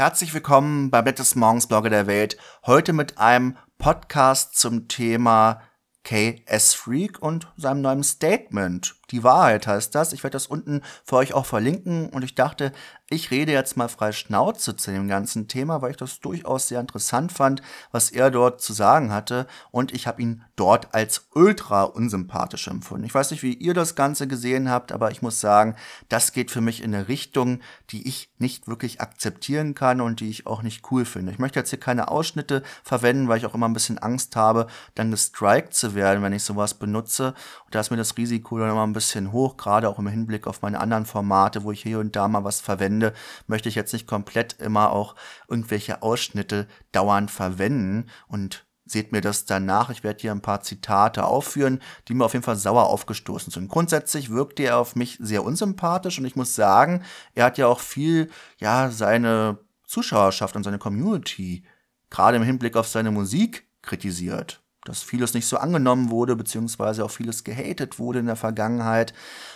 Herzlich willkommen bei Blatt Morgens Blogger der Welt. Heute mit einem Podcast zum Thema KS Freak und seinem neuen Statement. Die Wahrheit heißt das. Ich werde das unten für euch auch verlinken. Und ich dachte, ich rede jetzt mal frei Schnauze zu dem ganzen Thema, weil ich das durchaus sehr interessant fand, was er dort zu sagen hatte. Und ich habe ihn dort als ultra unsympathisch empfunden. Ich weiß nicht, wie ihr das Ganze gesehen habt, aber ich muss sagen, das geht für mich in eine Richtung, die ich nicht wirklich akzeptieren kann und die ich auch nicht cool finde. Ich möchte jetzt hier keine Ausschnitte verwenden, weil ich auch immer ein bisschen Angst habe, dann gestrikt zu werden, wenn ich sowas benutze. Und da ist mir das Risiko dann immer ein bisschen bisschen hoch, gerade auch im Hinblick auf meine anderen Formate, wo ich hier und da mal was verwende, möchte ich jetzt nicht komplett immer auch irgendwelche Ausschnitte dauernd verwenden und seht mir das danach. Ich werde hier ein paar Zitate aufführen, die mir auf jeden Fall sauer aufgestoßen sind. Grundsätzlich wirkte er auf mich sehr unsympathisch und ich muss sagen, er hat ja auch viel, ja, seine Zuschauerschaft und seine Community, gerade im Hinblick auf seine Musik, kritisiert dass vieles nicht so angenommen wurde, beziehungsweise auch vieles gehatet wurde in der Vergangenheit.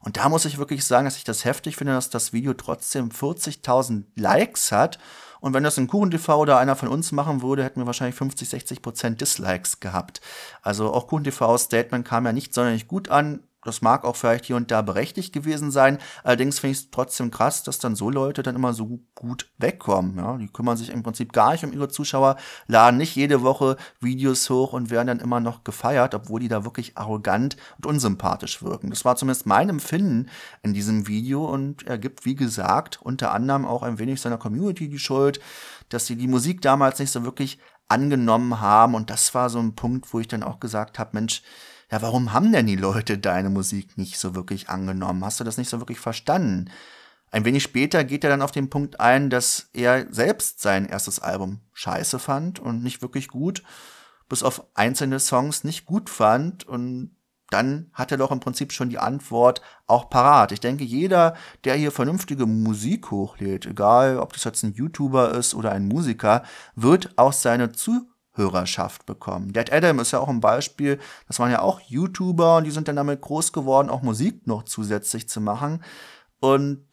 Und da muss ich wirklich sagen, dass ich das heftig finde, dass das Video trotzdem 40.000 Likes hat. Und wenn das ein Kuchen TV oder einer von uns machen würde, hätten wir wahrscheinlich 50, 60 Prozent Dislikes gehabt. Also auch Kuchen TV Statement kam ja nicht sonderlich gut an. Das mag auch vielleicht hier und da berechtigt gewesen sein. Allerdings finde ich es trotzdem krass, dass dann so Leute dann immer so gut wegkommen. Ja, die kümmern sich im Prinzip gar nicht um ihre Zuschauer, laden nicht jede Woche Videos hoch und werden dann immer noch gefeiert, obwohl die da wirklich arrogant und unsympathisch wirken. Das war zumindest mein Empfinden in diesem Video und er gibt, wie gesagt, unter anderem auch ein wenig seiner Community die Schuld, dass sie die Musik damals nicht so wirklich angenommen haben. Und das war so ein Punkt, wo ich dann auch gesagt habe, Mensch, ja, warum haben denn die Leute deine Musik nicht so wirklich angenommen? Hast du das nicht so wirklich verstanden? Ein wenig später geht er dann auf den Punkt ein, dass er selbst sein erstes Album scheiße fand und nicht wirklich gut, bis auf einzelne Songs nicht gut fand und dann hat er doch im Prinzip schon die Antwort auch parat. Ich denke, jeder, der hier vernünftige Musik hochlädt, egal ob das jetzt ein YouTuber ist oder ein Musiker, wird auch seine Zuhörer Hörerschaft bekommen. Dead Adam ist ja auch ein Beispiel, das waren ja auch YouTuber und die sind dann damit groß geworden, auch Musik noch zusätzlich zu machen und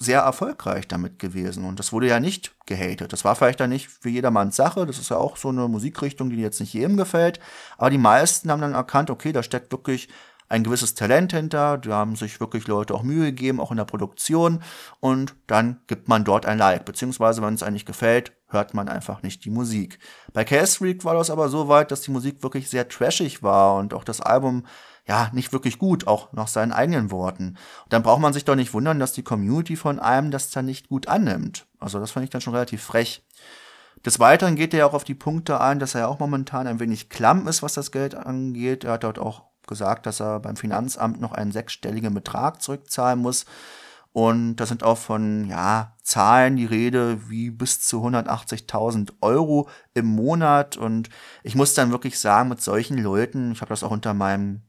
sehr erfolgreich damit gewesen. Und das wurde ja nicht gehatet. Das war vielleicht dann nicht für jedermanns Sache. Das ist ja auch so eine Musikrichtung, die jetzt nicht jedem gefällt. Aber die meisten haben dann erkannt, okay, da steckt wirklich ein gewisses Talent hinter, da haben sich wirklich Leute auch Mühe gegeben, auch in der Produktion und dann gibt man dort ein Like, beziehungsweise wenn es einem nicht gefällt, hört man einfach nicht die Musik. Bei Chaos Freak war das aber so weit, dass die Musik wirklich sehr trashig war und auch das Album ja, nicht wirklich gut, auch nach seinen eigenen Worten. Und dann braucht man sich doch nicht wundern, dass die Community von einem das dann nicht gut annimmt. Also das fand ich dann schon relativ frech. Des Weiteren geht er ja auch auf die Punkte ein, dass er ja auch momentan ein wenig klamm ist, was das Geld angeht. Er hat dort auch gesagt, dass er beim Finanzamt noch einen sechsstelligen Betrag zurückzahlen muss. Und da sind auch von, ja, Zahlen die Rede wie bis zu 180.000 Euro im Monat. Und ich muss dann wirklich sagen, mit solchen Leuten, ich habe das auch unter meinem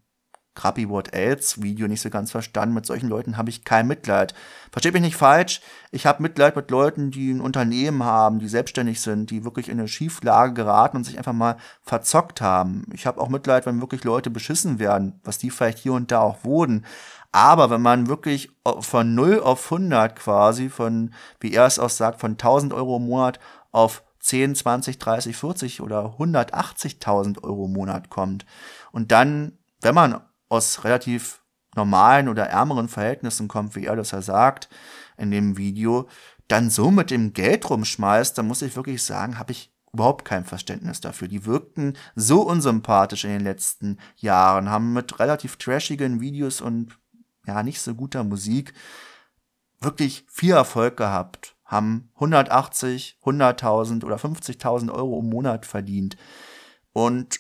Krabby What Else Video nicht so ganz verstanden. Mit solchen Leuten habe ich kein Mitleid. Versteht mich nicht falsch. Ich habe Mitleid mit Leuten, die ein Unternehmen haben, die selbstständig sind, die wirklich in eine Schieflage geraten und sich einfach mal verzockt haben. Ich habe auch Mitleid, wenn wirklich Leute beschissen werden, was die vielleicht hier und da auch wurden. Aber wenn man wirklich von 0 auf 100 quasi, von, wie er es auch sagt, von 1000 Euro im Monat auf 10, 20, 30, 40 oder 180.000 Euro im Monat kommt und dann, wenn man aus relativ normalen oder ärmeren Verhältnissen kommt, wie er das ja sagt in dem Video, dann so mit dem Geld rumschmeißt, dann muss ich wirklich sagen, habe ich überhaupt kein Verständnis dafür. Die wirkten so unsympathisch in den letzten Jahren, haben mit relativ trashigen Videos und ja, nicht so guter Musik wirklich viel Erfolg gehabt, haben 180, 100.000 oder 50.000 Euro im Monat verdient. Und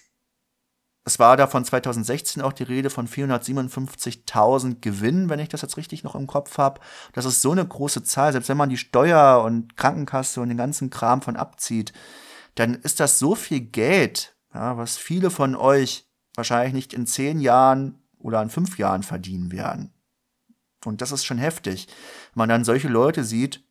es war da von 2016 auch die Rede von 457.000 Gewinnen, wenn ich das jetzt richtig noch im Kopf habe. Das ist so eine große Zahl, selbst wenn man die Steuer und Krankenkasse und den ganzen Kram von abzieht, dann ist das so viel Geld, ja, was viele von euch wahrscheinlich nicht in zehn Jahren oder in fünf Jahren verdienen werden. Und das ist schon heftig, wenn man dann solche Leute sieht,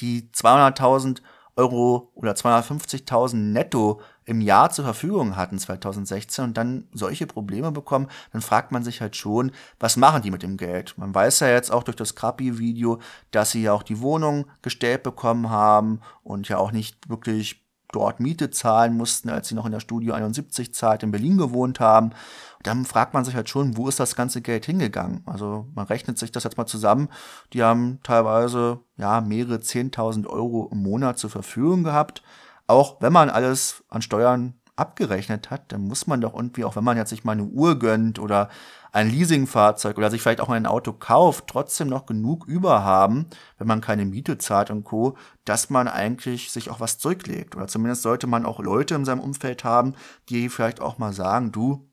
die 200.000 Euro oder 250.000 netto im Jahr zur Verfügung hatten 2016 und dann solche Probleme bekommen, dann fragt man sich halt schon, was machen die mit dem Geld? Man weiß ja jetzt auch durch das Krapi-Video, dass sie ja auch die Wohnung gestellt bekommen haben und ja auch nicht wirklich dort Miete zahlen mussten, als sie noch in der Studio 71 Zeit in Berlin gewohnt haben. Und dann fragt man sich halt schon, wo ist das ganze Geld hingegangen? Also man rechnet sich das jetzt mal zusammen. Die haben teilweise ja mehrere 10.000 Euro im Monat zur Verfügung gehabt. Auch wenn man alles an Steuern abgerechnet hat, dann muss man doch irgendwie, auch wenn man jetzt sich mal eine Uhr gönnt oder ein Leasingfahrzeug oder sich vielleicht auch ein Auto kauft, trotzdem noch genug überhaben, wenn man keine Miete zahlt und Co., dass man eigentlich sich auch was zurücklegt. Oder zumindest sollte man auch Leute in seinem Umfeld haben, die vielleicht auch mal sagen, du,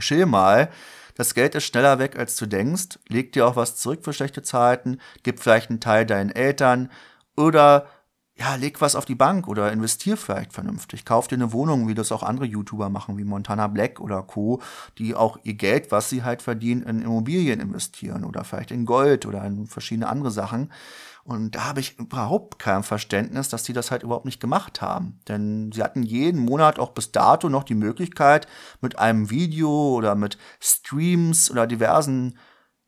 chill mal, das Geld ist schneller weg, als du denkst, leg dir auch was zurück für schlechte Zeiten, gib vielleicht einen Teil deinen Eltern oder ja, leg was auf die Bank oder investier vielleicht vernünftig. Kauf dir eine Wohnung, wie das auch andere YouTuber machen, wie Montana Black oder Co., die auch ihr Geld, was sie halt verdienen, in Immobilien investieren oder vielleicht in Gold oder in verschiedene andere Sachen. Und da habe ich überhaupt kein Verständnis, dass die das halt überhaupt nicht gemacht haben. Denn sie hatten jeden Monat auch bis dato noch die Möglichkeit, mit einem Video oder mit Streams oder diversen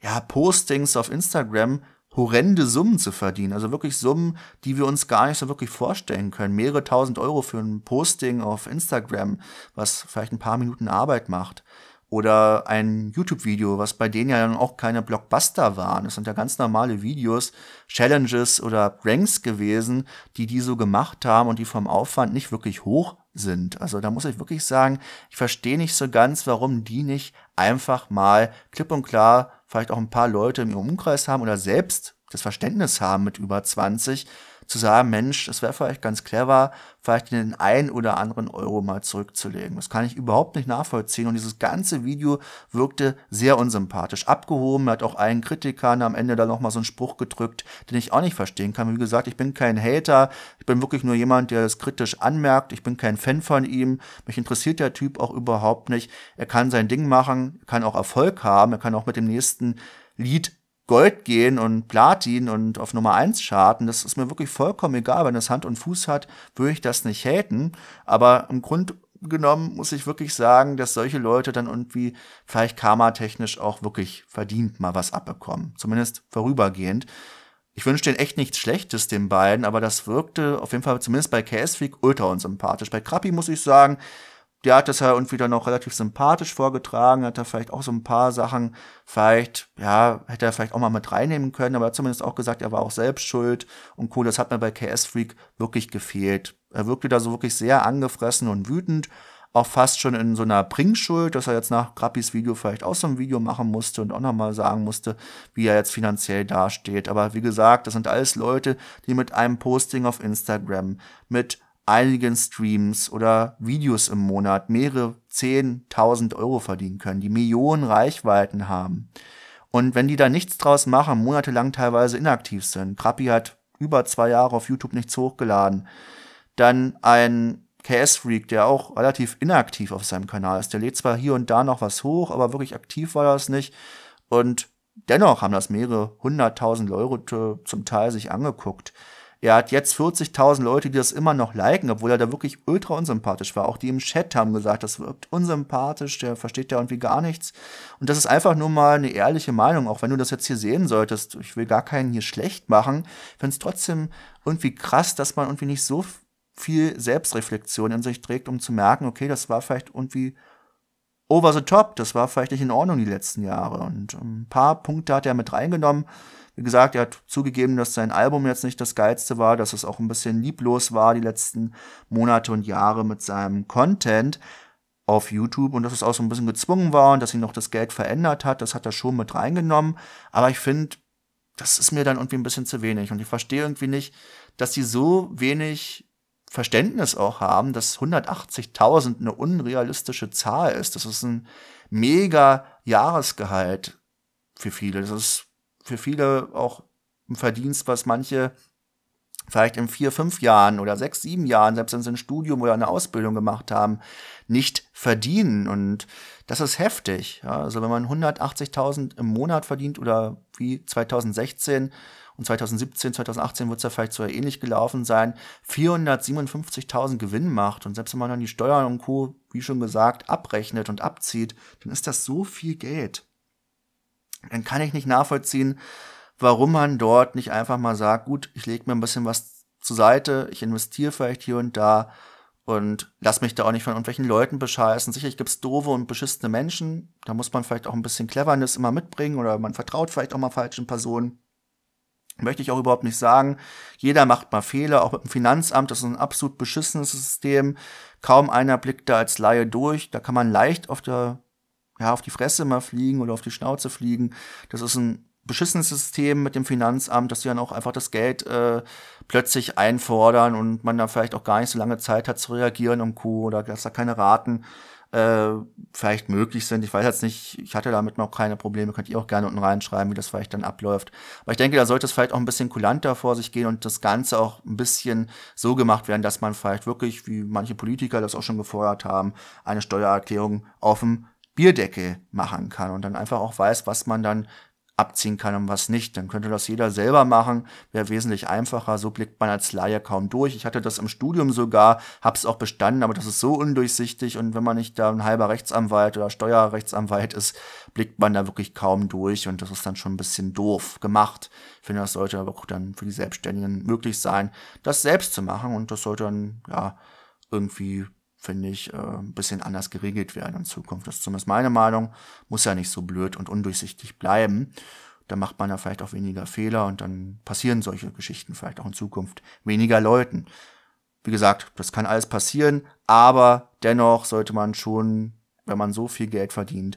ja, Postings auf Instagram horrende Summen zu verdienen. Also wirklich Summen, die wir uns gar nicht so wirklich vorstellen können. Mehrere tausend Euro für ein Posting auf Instagram, was vielleicht ein paar Minuten Arbeit macht. Oder ein YouTube-Video, was bei denen ja dann auch keine Blockbuster waren. Es sind ja ganz normale Videos, Challenges oder Ranks gewesen, die die so gemacht haben und die vom Aufwand nicht wirklich hoch sind. Also da muss ich wirklich sagen, ich verstehe nicht so ganz, warum die nicht einfach mal klipp und klar vielleicht auch ein paar Leute im Umkreis haben oder selbst das Verständnis haben mit über 20, zu sagen, Mensch, das wäre vielleicht ganz clever, vielleicht den einen oder anderen Euro mal zurückzulegen. Das kann ich überhaupt nicht nachvollziehen. Und dieses ganze Video wirkte sehr unsympathisch. Abgehoben, hat auch einen Kritiker am Ende da nochmal so einen Spruch gedrückt, den ich auch nicht verstehen kann. Wie gesagt, ich bin kein Hater, ich bin wirklich nur jemand, der das kritisch anmerkt. Ich bin kein Fan von ihm. Mich interessiert der Typ auch überhaupt nicht. Er kann sein Ding machen, kann auch Erfolg haben, er kann auch mit dem nächsten Lied Gold gehen und Platin und auf Nummer 1 charten. Das ist mir wirklich vollkommen egal. Wenn das Hand und Fuß hat, würde ich das nicht haten. Aber im Grunde genommen muss ich wirklich sagen, dass solche Leute dann irgendwie vielleicht karmatechnisch auch wirklich verdient mal was abbekommen. Zumindest vorübergehend. Ich wünsche denen echt nichts Schlechtes, den beiden, aber das wirkte auf jeden Fall zumindest bei Chaos Freak ultra unsympathisch. Bei Krappi muss ich sagen, der hat das ja irgendwie dann noch relativ sympathisch vorgetragen, hat da vielleicht auch so ein paar Sachen, vielleicht, ja, hätte er vielleicht auch mal mit reinnehmen können, aber er hat zumindest auch gesagt, er war auch selbst schuld und cool, das hat mir bei KS Freak wirklich gefehlt. Er wirkte da so wirklich sehr angefressen und wütend, auch fast schon in so einer Bringschuld, dass er jetzt nach Grappis Video vielleicht auch so ein Video machen musste und auch nochmal sagen musste, wie er jetzt finanziell dasteht. Aber wie gesagt, das sind alles Leute, die mit einem Posting auf Instagram, mit einigen Streams oder Videos im Monat mehrere 10.000 Euro verdienen können, die Millionen Reichweiten haben. Und wenn die da nichts draus machen, monatelang teilweise inaktiv sind, Krappi hat über zwei Jahre auf YouTube nichts hochgeladen, dann ein KS-Freak, der auch relativ inaktiv auf seinem Kanal ist, der lädt zwar hier und da noch was hoch, aber wirklich aktiv war das nicht. Und dennoch haben das mehrere hunderttausend Leute zum Teil sich angeguckt. Er hat jetzt 40.000 Leute, die das immer noch liken, obwohl er da wirklich ultra unsympathisch war. Auch die im Chat haben gesagt, das wirkt unsympathisch, der versteht da irgendwie gar nichts. Und das ist einfach nur mal eine ehrliche Meinung, auch wenn du das jetzt hier sehen solltest. Ich will gar keinen hier schlecht machen. Ich finde es trotzdem irgendwie krass, dass man irgendwie nicht so viel Selbstreflexion in sich trägt, um zu merken, okay, das war vielleicht irgendwie over the top, das war vielleicht nicht in Ordnung die letzten Jahre. Und ein paar Punkte hat er mit reingenommen. Wie gesagt, er hat zugegeben, dass sein Album jetzt nicht das geilste war, dass es auch ein bisschen lieblos war die letzten Monate und Jahre mit seinem Content auf YouTube und dass es auch so ein bisschen gezwungen war und dass ihn noch das Geld verändert hat, das hat er schon mit reingenommen. Aber ich finde, das ist mir dann irgendwie ein bisschen zu wenig und ich verstehe irgendwie nicht, dass sie so wenig Verständnis auch haben, dass 180.000 eine unrealistische Zahl ist. Das ist ein mega Jahresgehalt für viele. Das ist für viele auch ein Verdienst, was manche vielleicht in vier, fünf Jahren oder sechs, sieben Jahren, selbst wenn sie ein Studium oder eine Ausbildung gemacht haben, nicht verdienen. Und das ist heftig. Ja, also wenn man 180.000 im Monat verdient oder wie 2016 und 2017, 2018 wird es ja vielleicht so ähnlich gelaufen sein, 457.000 Gewinn macht und selbst wenn man dann die Steuern und Co., wie schon gesagt, abrechnet und abzieht, dann ist das so viel Geld. Dann kann ich nicht nachvollziehen, warum man dort nicht einfach mal sagt, gut, ich lege mir ein bisschen was zur Seite, ich investiere vielleicht hier und da und lass mich da auch nicht von irgendwelchen Leuten bescheißen. Sicherlich gibt's doofe und beschissene Menschen. Da muss man vielleicht auch ein bisschen Cleverness immer mitbringen oder man vertraut vielleicht auch mal falschen Personen. Möchte ich auch überhaupt nicht sagen. Jeder macht mal Fehler, auch mit dem Finanzamt. Das ist ein absolut beschissenes System. Kaum einer blickt da als Laie durch. Da kann man leicht auf der, ja, auf die Fresse mal fliegen oder auf die Schnauze fliegen. Das ist ein beschissenes System mit dem Finanzamt, dass sie dann auch einfach das Geld äh, plötzlich einfordern und man da vielleicht auch gar nicht so lange Zeit hat zu reagieren und Co. oder dass da keine Raten äh, vielleicht möglich sind. Ich weiß jetzt nicht, ich hatte damit noch keine Probleme, könnt ihr auch gerne unten reinschreiben, wie das vielleicht dann abläuft. Aber ich denke, da sollte es vielleicht auch ein bisschen kulanter vor sich gehen und das Ganze auch ein bisschen so gemacht werden, dass man vielleicht wirklich, wie manche Politiker das auch schon gefordert haben, eine Steuererklärung auf dem Bierdeckel machen kann und dann einfach auch weiß, was man dann abziehen kann und was nicht. Dann könnte das jeder selber machen, wäre wesentlich einfacher. So blickt man als Laie kaum durch. Ich hatte das im Studium sogar, habe es auch bestanden, aber das ist so undurchsichtig und wenn man nicht da ein halber Rechtsanwalt oder Steuerrechtsanwalt ist, blickt man da wirklich kaum durch und das ist dann schon ein bisschen doof gemacht. Ich finde, das sollte aber auch dann für die Selbstständigen möglich sein, das selbst zu machen und das sollte dann ja irgendwie finde ich, äh, ein bisschen anders geregelt werden in Zukunft. Das ist zumindest meine Meinung. Muss ja nicht so blöd und undurchsichtig bleiben. Da macht man ja vielleicht auch weniger Fehler und dann passieren solche Geschichten vielleicht auch in Zukunft weniger Leuten. Wie gesagt, das kann alles passieren, aber dennoch sollte man schon, wenn man so viel Geld verdient,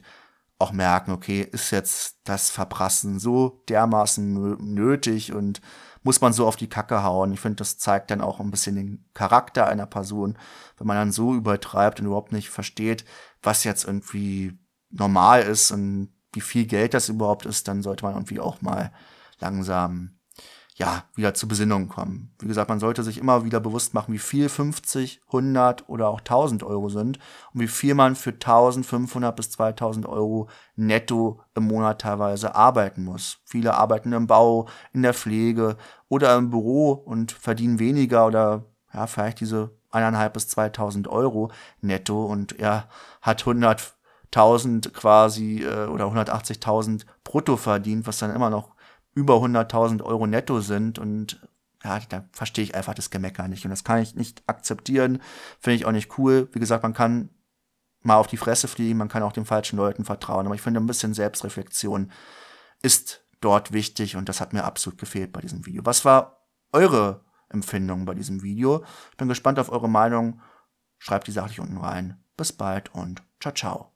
auch merken, okay, ist jetzt das Verprassen so dermaßen nötig und muss man so auf die Kacke hauen. Ich finde, das zeigt dann auch ein bisschen den Charakter einer Person, wenn man dann so übertreibt und überhaupt nicht versteht, was jetzt irgendwie normal ist und wie viel Geld das überhaupt ist, dann sollte man irgendwie auch mal langsam ja, wieder zur Besinnung kommen. Wie gesagt, man sollte sich immer wieder bewusst machen, wie viel 50, 100 oder auch 1000 Euro sind und wie viel man für 1500 bis 2000 Euro netto im Monat teilweise arbeiten muss. Viele arbeiten im Bau, in der Pflege oder im Büro und verdienen weniger oder ja, vielleicht diese eineinhalb bis 2000 Euro netto und er hat 100.000 quasi äh, oder 180.000 brutto verdient, was dann immer noch über 100.000 Euro netto sind und ja, da verstehe ich einfach das Gemecker nicht und das kann ich nicht akzeptieren, finde ich auch nicht cool. Wie gesagt, man kann mal auf die Fresse fliegen, man kann auch den falschen Leuten vertrauen, aber ich finde ein bisschen Selbstreflexion ist dort wichtig und das hat mir absolut gefehlt bei diesem Video. Was war eure Empfindung bei diesem Video? Ich bin gespannt auf eure Meinung. Schreibt die sachlich unten rein. Bis bald und ciao, ciao.